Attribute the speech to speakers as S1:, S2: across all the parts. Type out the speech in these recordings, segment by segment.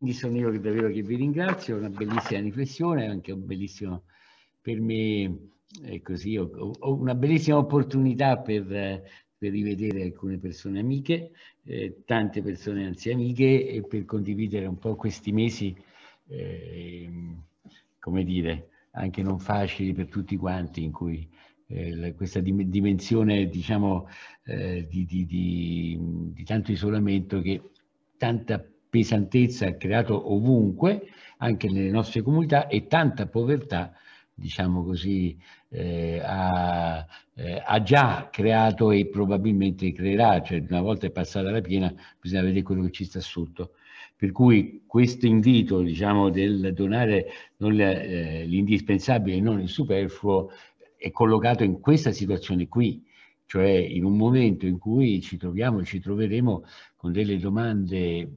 S1: Quindi sono io che davvero che vi ringrazio, è una bellissima riflessione, anche un bellissimo per me, è così, ho, ho una bellissima opportunità per, per, rivedere alcune persone amiche, eh, tante persone anzi amiche e per condividere un po' questi mesi, eh, come dire, anche non facili per tutti quanti in cui eh, questa dimensione diciamo eh, di, di, di, di, tanto isolamento che tanta pesantezza creato ovunque, anche nelle nostre comunità, e tanta povertà, diciamo così, eh, ha, eh, ha, già creato e probabilmente creerà, cioè una volta è passata la piena, bisogna vedere quello che ci sta sotto. Per cui questo invito, diciamo, del donare eh, l'indispensabile e non il superfluo è collocato in questa situazione qui, cioè in un momento in cui ci troviamo e ci troveremo con delle domande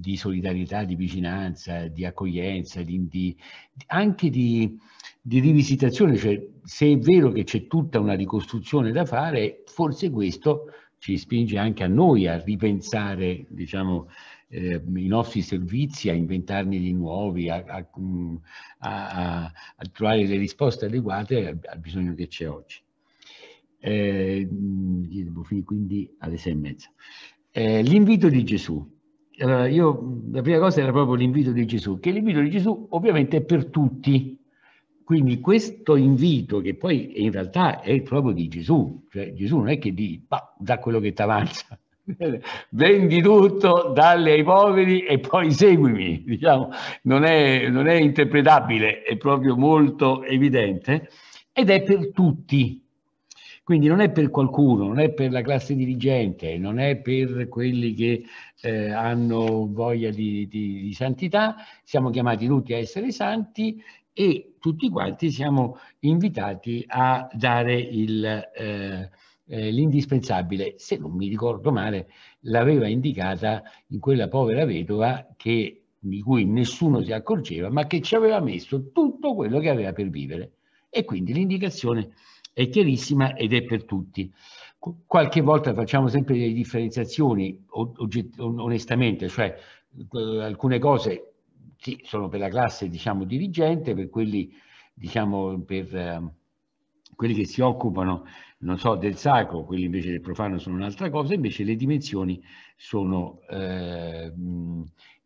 S1: di solidarietà, di vicinanza, di accoglienza, di, di, anche di, di rivisitazione, cioè se è vero che c'è tutta una ricostruzione da fare, forse questo ci spinge anche a noi a ripensare diciamo, eh, i nostri servizi, a inventarne di nuovi, a, a, a, a trovare le risposte adeguate al bisogno che c'è oggi. Eh, mm, quindi alle sei e mezza. Eh, l'invito di Gesù allora io la prima cosa era proprio l'invito di Gesù, che l'invito di Gesù ovviamente è per tutti. Quindi questo invito, che poi in realtà è proprio di Gesù, cioè Gesù non è che di, bah, da quello che ti avanza, vendi tutto, dalle ai poveri e poi seguimi, diciamo, non è, non è interpretabile, è proprio molto evidente ed è per tutti, quindi non è per qualcuno, non è per la classe dirigente, non è per quelli che eh, hanno voglia di, di, di santità, siamo chiamati tutti a essere santi e tutti quanti siamo invitati a dare il, eh, eh, l'indispensabile. Se non mi ricordo male, l'aveva indicata in quella povera vedova che, di cui nessuno si accorgeva, ma che ci aveva messo tutto quello che aveva per vivere. E quindi l'indicazione è chiarissima ed è per tutti. Qualche volta facciamo sempre delle differenziazioni, onestamente, cioè alcune cose sì, sono per la classe diciamo, dirigente, per quelli, diciamo, per, eh, quelli che si occupano so, del sacro, quelli invece del profano sono un'altra cosa, invece le dimensioni sono eh,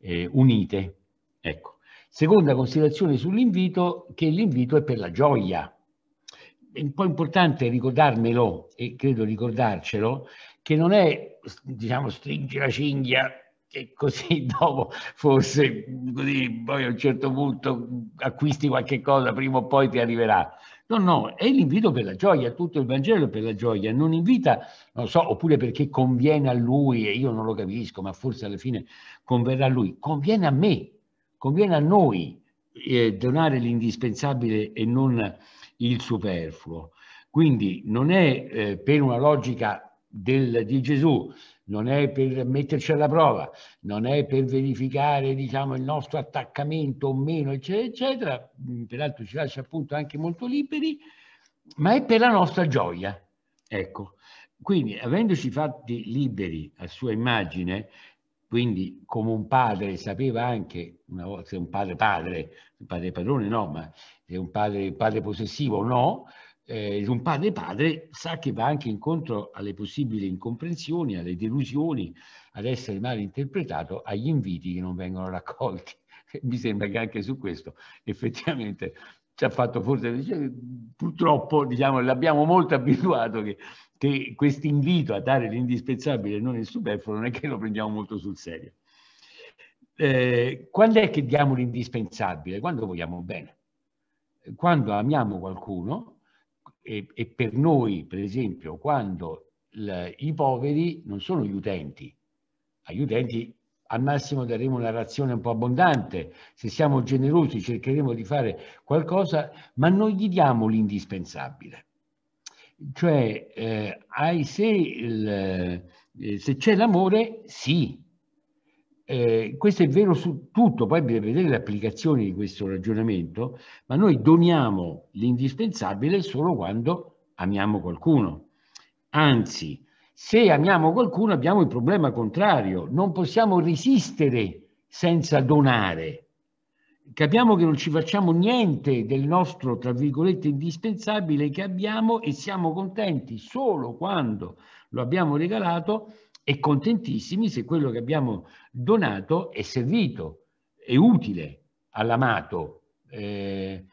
S1: eh, unite. Ecco. Seconda considerazione sull'invito, che l'invito è per la gioia, è un po' importante ricordarmelo e credo ricordarcelo, che non è, diciamo, stringi la cinghia e così dopo forse così poi a un certo punto acquisti qualche cosa, prima o poi ti arriverà. No, no, è l'invito per la gioia, tutto il Vangelo è per la gioia, non invita, non so, oppure perché conviene a lui, e io non lo capisco, ma forse alla fine converrà a lui, conviene a me, conviene a noi eh, donare l'indispensabile e non il superfluo. Quindi non è eh, per una logica del, di Gesù, non è per metterci alla prova, non è per verificare diciamo, il nostro attaccamento o meno, eccetera, eccetera, mm, peraltro ci lascia appunto anche molto liberi, ma è per la nostra gioia. Ecco, quindi avendoci fatti liberi a sua immagine, quindi come un padre sapeva anche, una volta se un padre padre, un padre padrone no, ma se un padre, padre possessivo no, eh, un padre padre sa che va anche incontro alle possibili incomprensioni, alle delusioni, ad essere mal interpretato, agli inviti che non vengono raccolti. Mi sembra che anche su questo effettivamente ci ha fatto forse, cioè, purtroppo diciamo, l'abbiamo molto abituato che che questo invito a dare l'indispensabile e non il superfluo non è che lo prendiamo molto sul serio. Eh, quando è che diamo l'indispensabile? Quando vogliamo bene. Quando amiamo qualcuno e, e per noi, per esempio, quando il, i poveri non sono gli utenti. Agli utenti al massimo daremo una razione un po' abbondante, se siamo generosi cercheremo di fare qualcosa, ma non gli diamo l'indispensabile. Cioè, eh, hai, se, il, eh, se c'è l'amore, sì. Eh, questo è vero su tutto, poi bisogna vedere le applicazioni di questo ragionamento, ma noi doniamo l'indispensabile solo quando amiamo qualcuno. Anzi, se amiamo qualcuno abbiamo il problema contrario, non possiamo resistere senza donare capiamo che non ci facciamo niente del nostro, tra virgolette, indispensabile che abbiamo e siamo contenti solo quando lo abbiamo regalato e contentissimi se quello che abbiamo donato è servito, è utile all'amato, eh,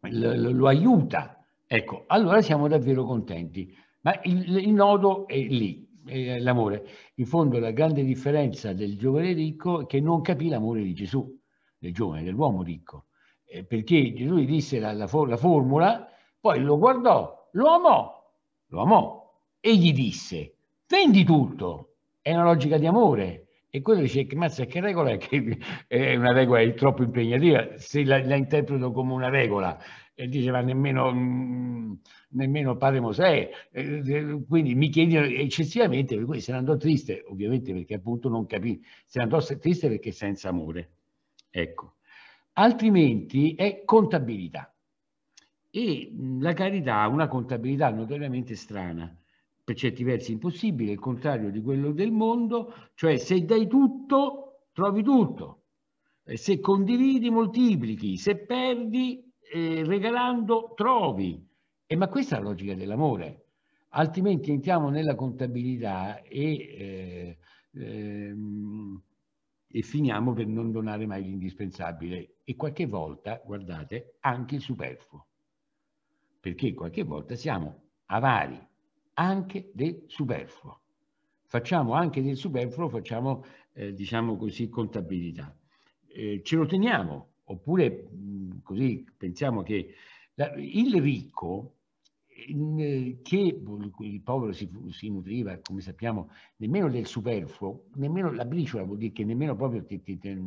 S1: lo, lo, aiuta. Ecco, allora siamo davvero contenti. Ma il, il nodo è lì, è l'amore. In fondo la grande differenza del giovane ricco è che non capì l'amore di Gesù del giovane, dell'uomo ricco, eh, perché Gesù gli disse la, la, for la formula, poi lo guardò, lo amò, lo amò e gli disse, vendi tutto, è una logica di amore, e quello dice che mazza che regola è che è una regola è troppo impegnativa se la, la, interpreto come una regola e dice ma nemmeno, mm, nemmeno padre Mosè eh, quindi mi chiedono eccessivamente per cui se ne andò triste ovviamente perché appunto non capì se ne andò triste perché senza amore Ecco. Altrimenti è contabilità. E la carità ha una contabilità notoriamente strana, per certi versi impossibile, il contrario di quello del mondo, cioè se dai tutto, trovi tutto. E se condividi, moltiplichi, se perdi, eh, regalando, trovi. Eh, ma questa è la logica dell'amore, altrimenti entriamo nella contabilità e eh, ehm, e finiamo per non donare mai l'indispensabile e qualche volta, guardate, anche il superfluo, perché qualche volta siamo avari anche del superfluo. Facciamo anche del superfluo, facciamo, eh, diciamo così, contabilità. Eh, ce lo teniamo, oppure mh, mm, così pensiamo che la, il ricco eh, che il povero si, si, nutriva, come sappiamo, nemmeno del superfluo, nemmeno la briciola vuol dire che nemmeno proprio te, te, te,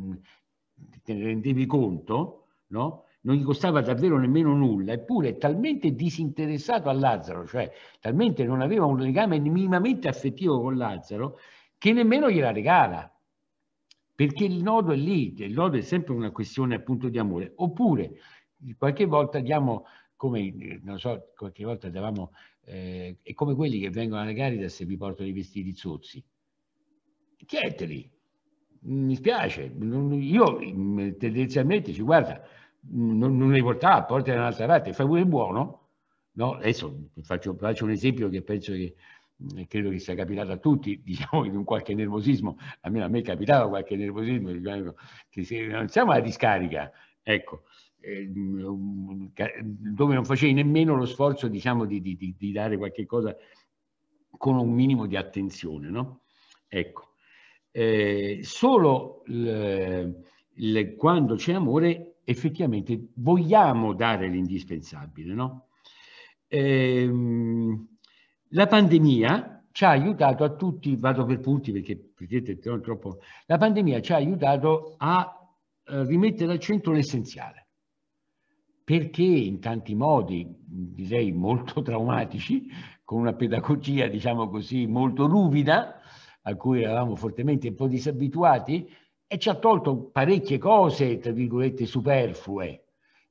S1: te ne rendevi conto, no? non gli costava davvero nemmeno nulla, eppure è talmente disinteressato a Lazzaro, cioè talmente non aveva un legame minimamente affettivo con Lazzaro, che nemmeno gliela regala, perché il nodo è lì, il nodo è sempre una questione appunto di amore, oppure qualche volta diamo come, non so, qualche volta davamo, eh, è come quelli che vengono alla Caritas se vi portano i vestiti zozzi. Chiedeteli, mi spiace, io mm, tendenzialmente ci guarda, mm, non, non li portava, porta da un'altra parte, fai pure buono, no? Adesso faccio, faccio un esempio che penso che mm, credo che sia capitato a tutti, diciamo in un qualche nervosismo, almeno a me capitava qualche nervosismo, diciamo, che se, non siamo alla discarica, ecco, eh, dove non facevi nemmeno lo sforzo diciamo, di, di, di, dare qualche cosa con un minimo di attenzione. No? Ecco. Eh, solo le, le, quando c'è amore effettivamente vogliamo dare l'indispensabile. No? Eh, la pandemia ci ha aiutato a tutti, vado per punti perché vedete troppo, la pandemia ci ha aiutato a eh, rimettere al centro l'essenziale perché in tanti modi, direi molto traumatici, con una pedagogia, diciamo così, molto ruvida, a cui eravamo fortemente un po' disabituati, e ci ha tolto parecchie cose, tra virgolette, superflue,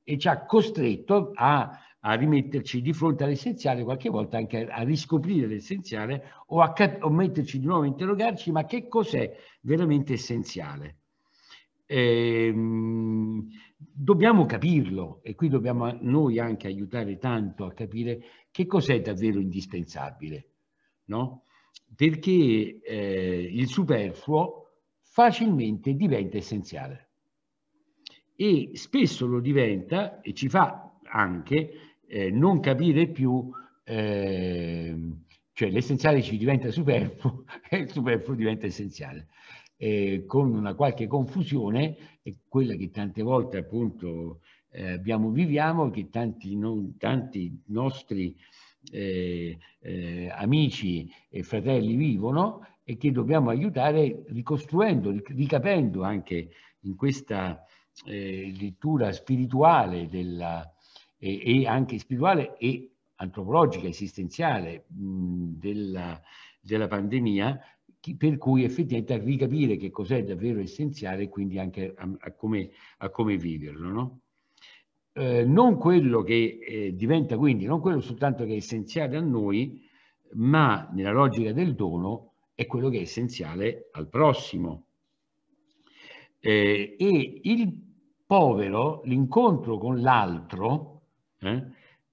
S1: e ci ha costretto a, a rimetterci di fronte all'essenziale, qualche volta anche a riscoprire l'essenziale o a o metterci di nuovo a interrogarci, ma che cos'è veramente essenziale? Ehm, Dobbiamo capirlo e qui dobbiamo noi anche aiutare tanto a capire che cos'è davvero indispensabile, no? perché eh, il superfluo facilmente diventa essenziale e spesso lo diventa e ci fa anche eh, non capire più, eh, cioè l'essenziale ci diventa superfluo e il superfluo diventa essenziale, eh, con una qualche confusione quella che tante volte appunto eh, abbiamo, viviamo, che tanti, non, tanti nostri eh, eh, amici e fratelli vivono e che dobbiamo aiutare ricostruendo, ricapendo anche in questa eh, lettura spirituale della, e, e, anche spirituale e antropologica, esistenziale mh, della, della pandemia, per cui effettivamente a ricapire che cos'è davvero essenziale e quindi anche a, a, come, a come, viverlo. No? Eh, non quello che eh, diventa quindi, non quello soltanto che è essenziale a noi, ma nella logica del dono è quello che è essenziale al prossimo. Eh, e il povero, l'incontro con l'altro, eh,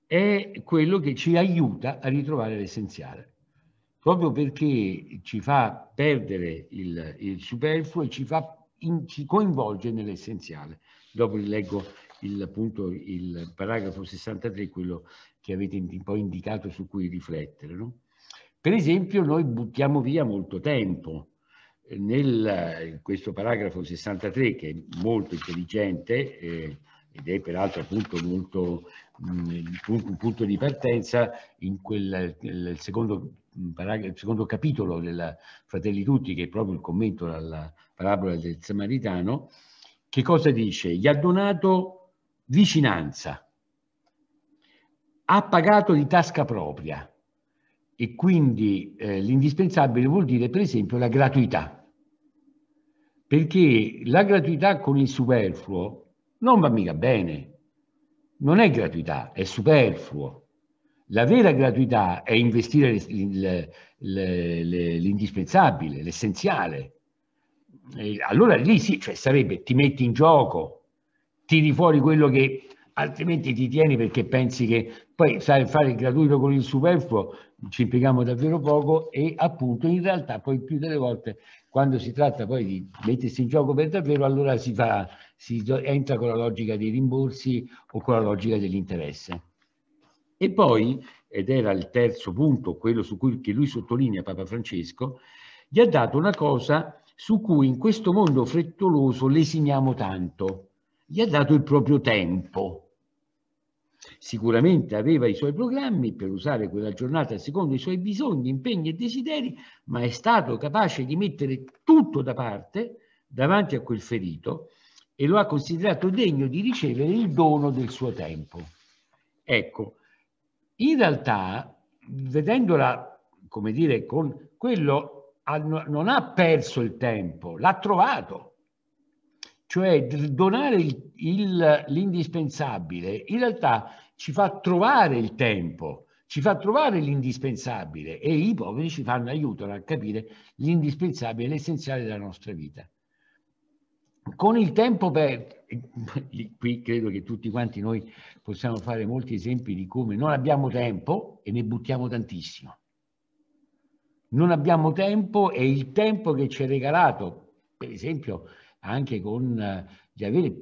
S1: è quello che ci aiuta a ritrovare l'essenziale proprio perché ci fa perdere il, il superfluo e ci, fa in, ci coinvolge nell'essenziale. Dopo rileggo il, appunto, il paragrafo 63, quello che avete un po' indicato su cui riflettere. No? Per esempio noi buttiamo via molto tempo. Nel, in questo paragrafo 63, che è molto intelligente, eh, ed è peraltro appunto molto mm, un punto di partenza in quel il secondo, il secondo capitolo della Fratelli Tutti, che è proprio il commento alla parabola del Samaritano, che cosa dice? Gli ha donato vicinanza, ha pagato di tasca propria e quindi eh, l'indispensabile vuol dire per esempio la gratuità, perché la gratuità con il superfluo non va mica bene. Non è gratuità, è superfluo. La vera gratuità è investire l'indispensabile, l'essenziale. allora lì sì, cioè sarebbe ti metti in gioco, tiri fuori quello che altrimenti ti tieni perché pensi che poi sai fare il gratuito con il superfluo ci impieghiamo davvero poco e appunto in realtà poi più delle volte quando si tratta poi di mettersi in gioco per davvero, allora si, fa, si entra con la logica dei rimborsi o con la logica dell'interesse. E poi, ed era il terzo punto, quello su cui lui sottolinea Papa Francesco, gli ha dato una cosa su cui in questo mondo frettoloso lesiniamo tanto. Gli ha dato il proprio tempo Sicuramente aveva i suoi programmi per usare quella giornata secondo i suoi bisogni, impegni e desideri, ma è stato capace di mettere tutto da parte davanti a quel ferito e lo ha considerato degno di ricevere il dono del suo tempo. Ecco, in realtà, vedendola, come dire, con quello, non ha perso il tempo, l'ha trovato cioè donare l'indispensabile, in realtà ci fa trovare il tempo, ci fa trovare l'indispensabile e i poveri ci fanno aiutano a capire l'indispensabile, l'essenziale della nostra vita. Con il tempo per... qui credo che tutti quanti noi possiamo fare molti esempi di come non abbiamo tempo e ne buttiamo tantissimo. Non abbiamo tempo e il tempo che ci è regalato, per esempio, anche con eh, di avere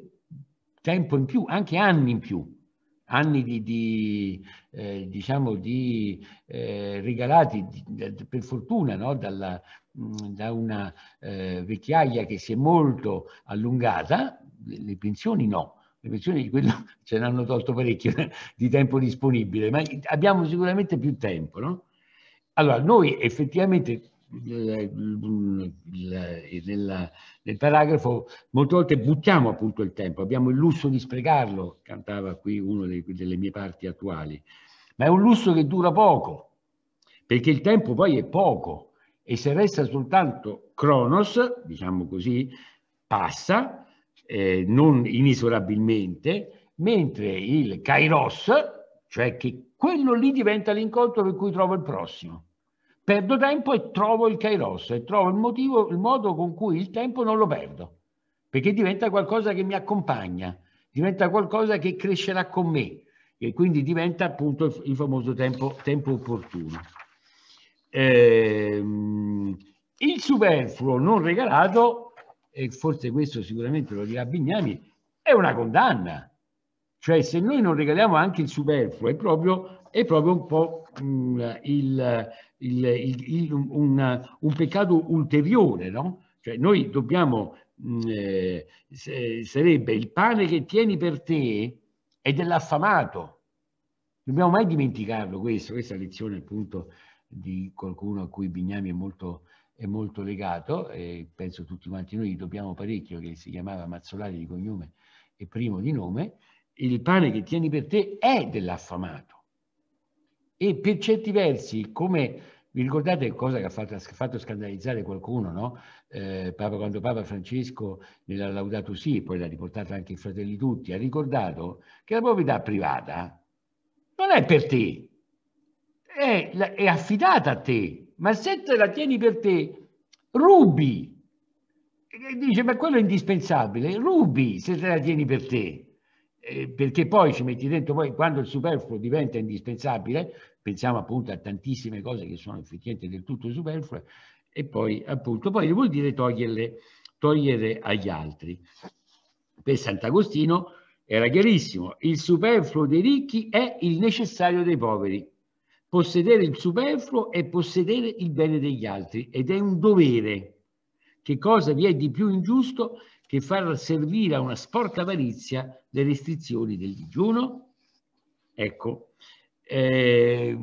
S1: tempo in più, anche anni in più, anni di, di eh, diciamo di eh, regalati di, per fortuna no? Dalla, mh, mm, da una eh, vecchiaia che si è molto allungata, le, le pensioni no, le pensioni di quello, ce l'hanno tolto parecchio di tempo disponibile, ma abbiamo sicuramente più tempo. No? Allora, noi effettivamente nel, nel paragrafo molte volte buttiamo appunto il tempo, abbiamo il lusso di sprecarlo, cantava qui una delle mie parti attuali, ma è un lusso che dura poco, perché il tempo poi è poco e se resta soltanto Cronos, diciamo così, passa, eh, non inesorabilmente, mentre il Kairos, cioè che quello lì diventa l'incontro per cui trovo il prossimo perdo tempo e trovo il kairos e trovo il motivo, il modo con cui il tempo non lo perdo, perché diventa qualcosa che mi accompagna, diventa qualcosa che crescerà con me e quindi diventa appunto il, il famoso tempo, tempo opportuno. Ehm, il superfluo non regalato, e forse questo sicuramente lo dirà Bignami, è una condanna. Cioè se noi non regaliamo anche il superfluo è proprio, è proprio un po' mh, mm, il il, il, un, un, peccato ulteriore, no? Cioè noi dobbiamo, mh, mm, eh, sarebbe il pane che tieni per te è dell'affamato. Dobbiamo mai dimenticarlo questo, questa lezione appunto di qualcuno a cui Bignami è molto, è molto legato e penso tutti quanti noi dobbiamo parecchio che si chiamava Mazzolari di cognome e primo di nome, il pane che tieni per te è dell'affamato e per certi versi, come vi ricordate cosa che ha fatto, ha fatto scandalizzare qualcuno, no? Eh, Papa, quando Papa Francesco, nella Laudato Si, poi l'ha riportata anche i fratelli tutti, ha ricordato che la proprietà privata non è per te, è, è affidata a te, ma se te la tieni per te, rubi. E dice, ma quello è indispensabile, rubi se te la tieni per te eh, perché poi ci metti dentro, poi quando il superfluo diventa indispensabile, pensiamo appunto a tantissime cose che sono effettivamente del tutto superflue, e poi appunto, poi vuol dire toglierle, togliere agli altri. Per Sant'Agostino era chiarissimo, il superfluo dei ricchi è il necessario dei poveri. Possedere il superfluo è possedere il bene degli altri ed è un dovere. Che cosa vi è di più ingiusto che far servire a una sporca avarizia le restrizioni del digiuno? Ecco, eh,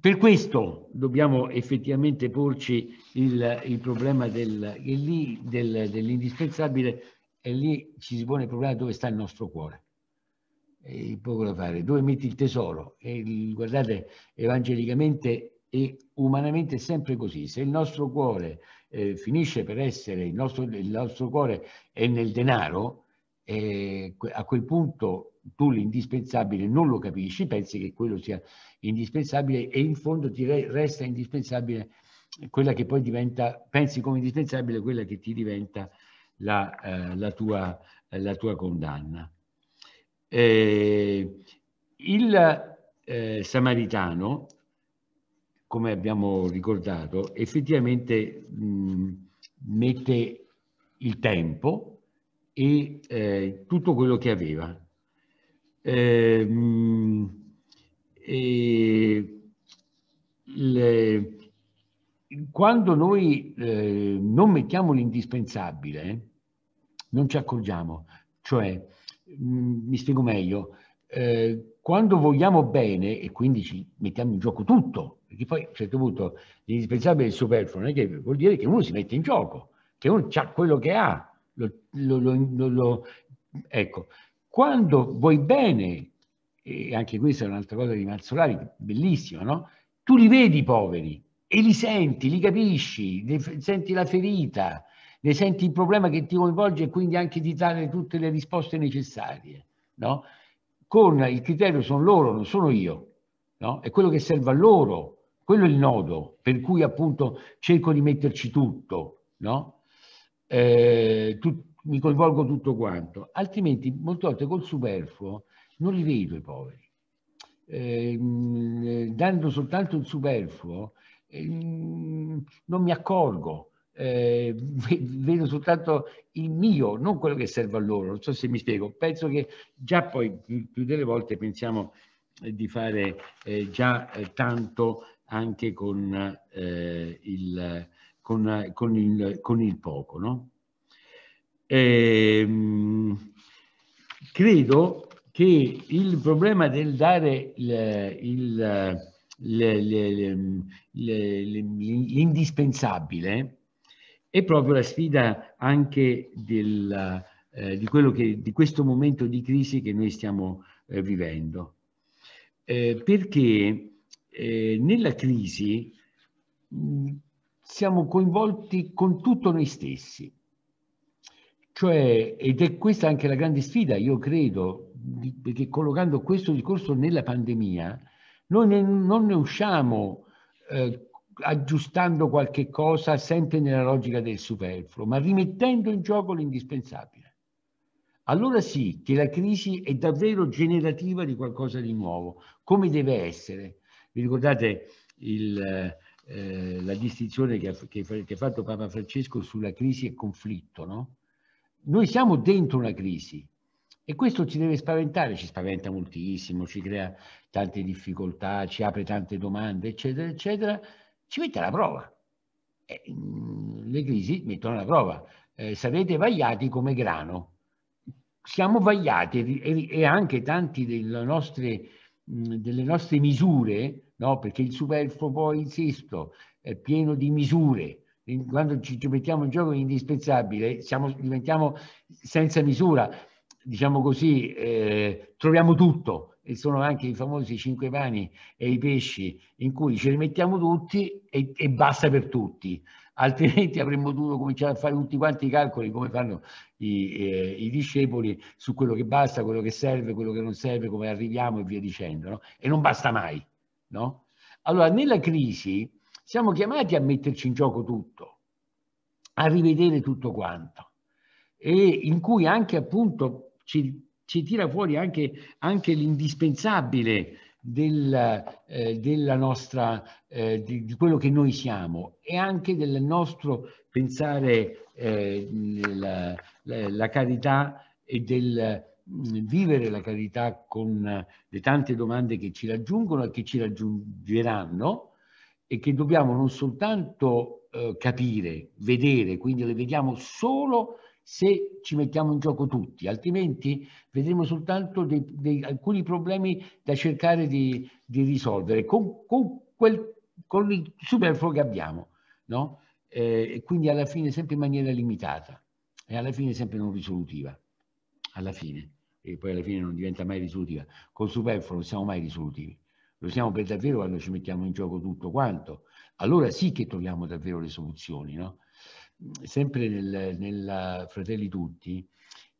S1: per questo dobbiamo effettivamente porci il, il problema del, del, dell'indispensabile e lì ci si pone il problema dove sta il nostro cuore. E poco da fare, dove metti il tesoro? E guardate, evangelicamente e umanamente è sempre così. Se il nostro cuore eh, finisce per essere il nostro, il nostro cuore è nel denaro, eh, a quel punto tu l'indispensabile non lo capisci, pensi che quello sia indispensabile e in fondo ti re, resta indispensabile quella che poi diventa, pensi come indispensabile quella che ti diventa la, eh, la, tua, la tua, condanna. Eh, il eh, samaritano come abbiamo ricordato, effettivamente mh, mette il tempo e eh, tutto quello che aveva. Eh, le, quando noi eh, non mettiamo l'indispensabile, non ci accorgiamo, cioè, mh, mi spiego meglio, Ehm, quando vogliamo bene, e quindi ci mettiamo in gioco tutto, perché poi a un certo punto l'indispensabile è il superfluo non è che vuol dire che uno si mette in gioco, che uno ha quello che ha. Lo, lo, lo, ecco, quando vuoi bene, e anche questa è un'altra cosa di Marzolari, bellissima, no? Tu li vedi i poveri e li senti, li capisci, li senti la ferita, ne senti il problema che ti coinvolge e quindi anche di dare tutte le risposte necessarie, no? con il criterio sono loro, non sono io, no? è quello che serve a loro, quello è il nodo, per cui appunto cerco di metterci tutto, no? eh, tu, mi coinvolgo tutto quanto, altrimenti molte volte col superfluo non li vedo i poveri. Ehm, eh, dando soltanto il superfluo eh, non mi accorgo eh, vedo soltanto il mio, non quello che serve a loro, non so se mi spiego, penso che già poi più, delle volte pensiamo eh, di fare eh, già eh, tanto anche con, eh, il, con, eh, con, il, con il poco. No? Ehm, credo che il problema del dare il, il, l'indispensabile e proprio la sfida anche del, eh, di, che, di, questo momento di crisi che noi stiamo eh, vivendo. Eh, perché eh, nella crisi mh, siamo coinvolti con tutto noi stessi. Cioè, ed è questa anche la grande sfida, io credo, di, perché collocando questo discorso nella pandemia, noi ne, non ne usciamo eh, aggiustando qualche cosa sempre nella logica del superfluo, ma rimettendo in gioco l'indispensabile. Allora sì che la crisi è davvero generativa di qualcosa di nuovo, come deve essere. Vi ricordate il, eh, la distinzione che ha, che, che ha, fatto Papa Francesco sulla crisi e conflitto, no? Noi siamo dentro una crisi e questo ci deve spaventare, ci spaventa moltissimo, ci crea tante difficoltà, ci apre tante domande, eccetera, eccetera, ci mette alla prova. Eh, le crisi mettono alla prova. Eh, sarete vagliati come grano. Siamo vagliati e, e anche tanti delle nostre, mm, delle nostre misure, no? perché il superfluo poi, insisto, è pieno di misure. Quando ci, ci mettiamo in gioco indispensabile, siamo, diventiamo senza misura, diciamo così, eh, troviamo tutto, sono anche i famosi cinque pani e i pesci in cui ce li mettiamo tutti e, e basta per tutti, altrimenti avremmo dovuto cominciare a fare tutti quanti i calcoli come fanno i, eh, i, discepoli su quello che basta, quello che serve, quello che non serve, come arriviamo e via dicendo, no? e non basta mai. No? Allora, nella crisi siamo chiamati a metterci in gioco tutto, a rivedere tutto quanto, e in cui anche appunto ci ci tira fuori anche, anche l'indispensabile della, eh, della nostra, eh, di, di, quello che noi siamo e anche del nostro pensare eh, la, la, la, carità e del mm, vivere la carità con le tante domande che ci raggiungono e che ci raggiungeranno e che dobbiamo non soltanto eh, capire, vedere, quindi le vediamo solo se ci mettiamo in gioco tutti, altrimenti vedremo soltanto dei, dei, alcuni problemi da cercare di, di risolvere con, con, quel, con, il superfluo che abbiamo, no? eh, quindi alla fine sempre in maniera limitata e alla fine sempre non risolutiva, alla fine, e poi alla fine non diventa mai risolutiva, col superfluo non siamo mai risolutivi, lo siamo per davvero quando ci mettiamo in gioco tutto quanto, allora sì che troviamo davvero le soluzioni, no? sempre nel, nel Fratelli Tutti,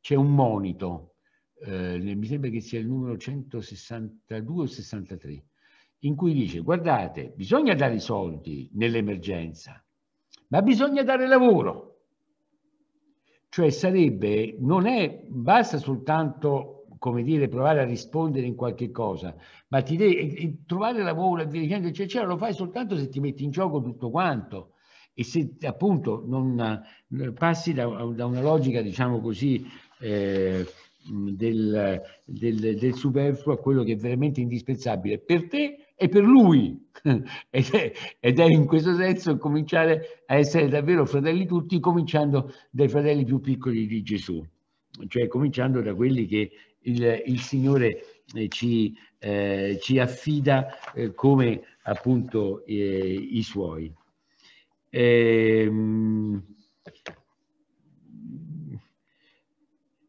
S1: c'è un monito, eh, mi sembra che sia il numero 162 o 63, in cui dice guardate, bisogna dare i soldi nell'emergenza, ma bisogna dare lavoro. Cioè sarebbe, non è, basta soltanto, come dire, provare a rispondere in qualche cosa, ma ti devi trovare lavoro, e via dicendo, eccetera, lo fai soltanto se ti metti in gioco tutto quanto e se appunto non eh, passi da, da una logica, diciamo così, eh, del, del, del, superfluo a quello che è veramente indispensabile per te e per lui. ed, è, ed è in questo senso cominciare a essere davvero fratelli tutti, cominciando dai fratelli più piccoli di Gesù, cioè cominciando da quelli che il, il Signore eh, ci, eh, ci affida eh, come appunto eh, i suoi. Ehm,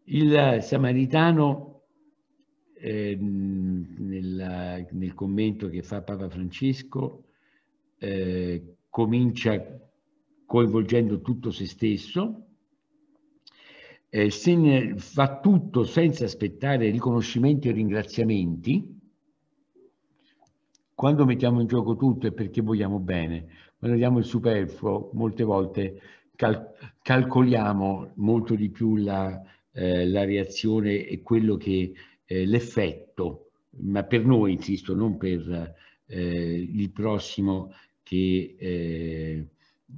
S1: il samaritano eh, nel, nel, commento che fa Papa Francesco eh, comincia coinvolgendo tutto se stesso, eh, se ne fa tutto senza aspettare riconoscimenti o ringraziamenti, quando mettiamo in gioco tutto è perché vogliamo bene, quando diamo il superfluo molte volte cal calcoliamo molto di più la, eh, la reazione e quello che eh, l'effetto, ma per noi, insisto, non per eh, il prossimo che, eh,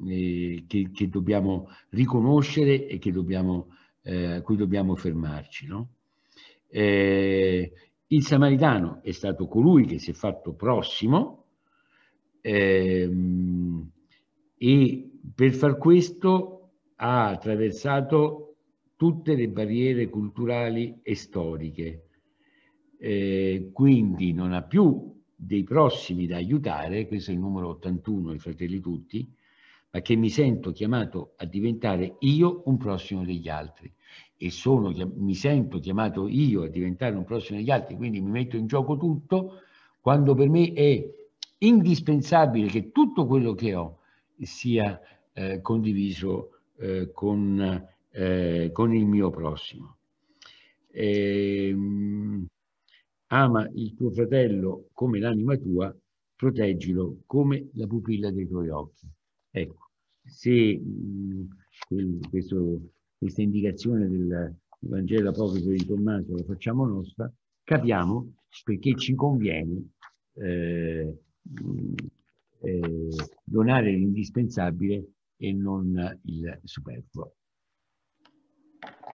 S1: eh, che, che, dobbiamo riconoscere e che dobbiamo, eh, a cui dobbiamo fermarci. No? il samaritano è stato colui che si è fatto prossimo, Ehm, e per far questo ha attraversato tutte le barriere culturali e storiche, eh, quindi non ha più dei prossimi da aiutare, questo è il numero 81, i fratelli tutti, ma che mi sento chiamato a diventare io un prossimo degli altri e sono, mi sento chiamato io a diventare un prossimo degli altri, quindi mi metto in gioco tutto, quando per me è indispensabile che tutto quello che ho sia eh, condiviso eh, con, eh, con, il mio prossimo. Ehm, ama il tuo fratello come l'anima tua, proteggilo come la pupilla dei tuoi occhi. Ecco, se mh, mm, quel, questo, questa indicazione del Vangelo apocrifo di Tommaso la facciamo nostra, capiamo perché ci conviene eh, Mm, eh, donare l'indispensabile e non il superfluo.